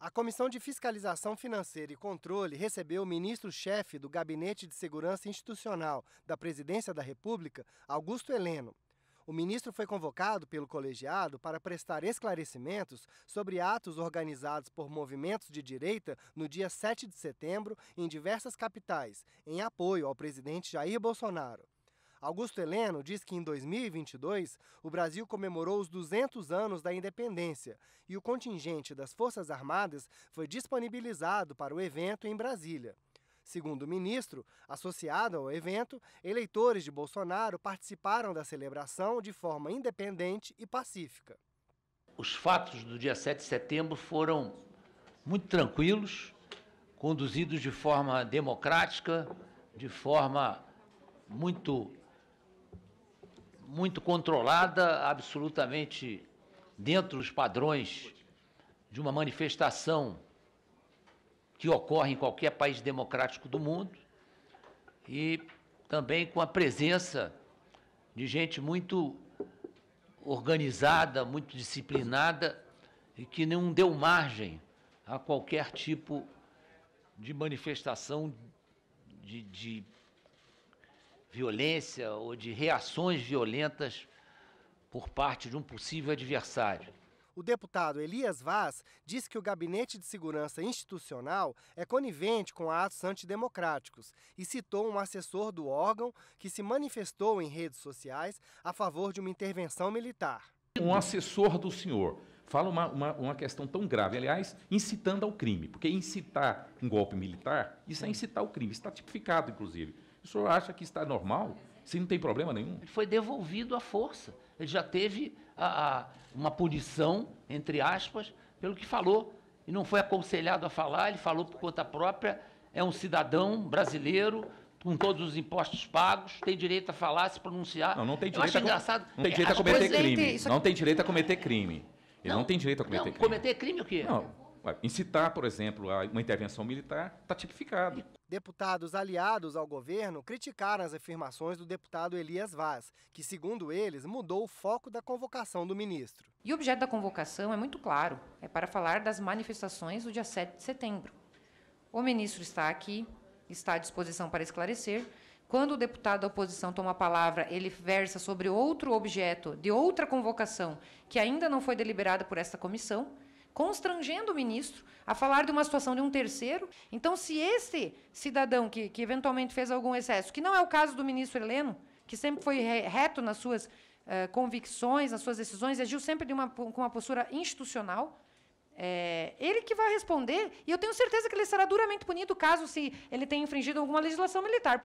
A Comissão de Fiscalização Financeira e Controle recebeu o ministro-chefe do Gabinete de Segurança Institucional da Presidência da República, Augusto Heleno. O ministro foi convocado pelo colegiado para prestar esclarecimentos sobre atos organizados por movimentos de direita no dia 7 de setembro em diversas capitais, em apoio ao presidente Jair Bolsonaro. Augusto Heleno diz que em 2022 o Brasil comemorou os 200 anos da independência e o contingente das Forças Armadas foi disponibilizado para o evento em Brasília. Segundo o ministro, associado ao evento, eleitores de Bolsonaro participaram da celebração de forma independente e pacífica. Os fatos do dia 7 de setembro foram muito tranquilos, conduzidos de forma democrática, de forma muito muito controlada, absolutamente dentro dos padrões de uma manifestação que ocorre em qualquer país democrático do mundo e também com a presença de gente muito organizada, muito disciplinada e que não deu margem a qualquer tipo de manifestação de, de violência ou de reações violentas por parte de um possível adversário. O deputado Elias Vaz diz que o Gabinete de Segurança Institucional é conivente com atos antidemocráticos e citou um assessor do órgão que se manifestou em redes sociais a favor de uma intervenção militar. Um assessor do senhor fala uma, uma, uma questão tão grave, aliás, incitando ao crime, porque incitar um golpe militar, isso é incitar o crime, está tipificado, inclusive. O senhor acha que está normal? Se não tem problema nenhum? Ele foi devolvido à força. Ele já teve a, a, uma punição, entre aspas, pelo que falou. E não foi aconselhado a falar, ele falou por conta própria. É um cidadão brasileiro, com todos os impostos pagos, tem direito a falar, se pronunciar. Não, não tem direito, a, engraçado. Não tem direito a cometer crime. Não tem direito a cometer crime. Ele não, não tem direito a cometer não, crime. Cometer crime é o quê? Não. Incitar, por exemplo, uma intervenção militar está tipificado. Deputados aliados ao governo criticaram as afirmações do deputado Elias Vaz, que, segundo eles, mudou o foco da convocação do ministro. E o objeto da convocação é muito claro: é para falar das manifestações do dia 7 de setembro. O ministro está aqui, está à disposição para esclarecer. Quando o deputado da oposição toma a palavra, ele versa sobre outro objeto de outra convocação que ainda não foi deliberada por esta comissão constrangendo o ministro a falar de uma situação de um terceiro. Então, se esse cidadão que, que eventualmente fez algum excesso, que não é o caso do ministro Heleno, que sempre foi reto nas suas uh, convicções, nas suas decisões, agiu sempre de uma, com uma postura institucional, é, ele que vai responder, e eu tenho certeza que ele será duramente punido caso se ele tenha infringido alguma legislação militar.